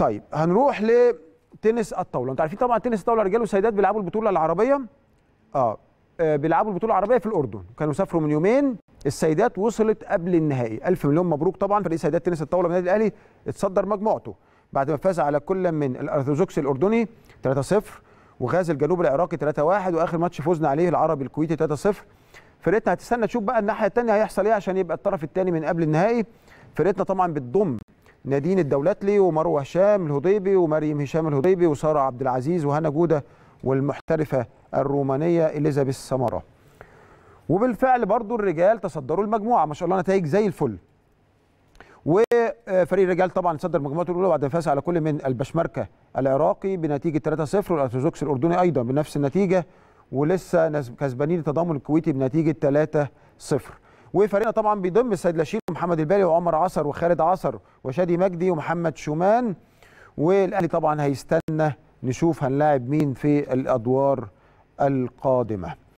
طيب هنروح لتنس الطاوله انتوا عارفين طبعا تنس الطاوله رجال وسيدات بيلعبوا البطوله العربيه آه،, اه بيلعبوا البطوله العربيه في الاردن كانوا سافروا من يومين السيدات وصلت قبل النهائي الف مليون مبروك طبعا فريق سيدات تنس الطاوله من النادي الاهلي اتصدر مجموعته بعد ما فاز على كل من الارثوذكس الاردني 3-0 وغاز الجنوب العراقي 3-1 واخر ماتش فوزنا عليه العربي الكويتي 3-0 فرقتنا هتستنى تشوف بقى الناحيه الثانيه هيحصل ايه عشان يبقى الطرف الثاني من قبل النهائي فرقتنا طبعا بتضم نادين الدولتلي ومروه هشام الهضيبي ومريم هشام الهضيبي وساره عبد العزيز وهنا جوده والمحترفه الرومانيه اليزابيث سماره. وبالفعل برضو الرجال تصدروا المجموعه ما شاء الله نتائج زي الفل. وفريق الرجال طبعا تصدر مجموعته الاولى بعد الفاز على كل من البشمركه العراقي بنتيجه 3-0 والارثوذكس الاردني ايضا بنفس النتيجه ولسه كسبانين التضامن الكويتي بنتيجه 3-0. وفريقنا طبعا بيضم السيد لاشين ومحمد البالي وعمر عصر وخالد عصر وشادي مجدي ومحمد شومان والاهلي طبعا هيستنى نشوف هنلاعب مين في الادوار القادمه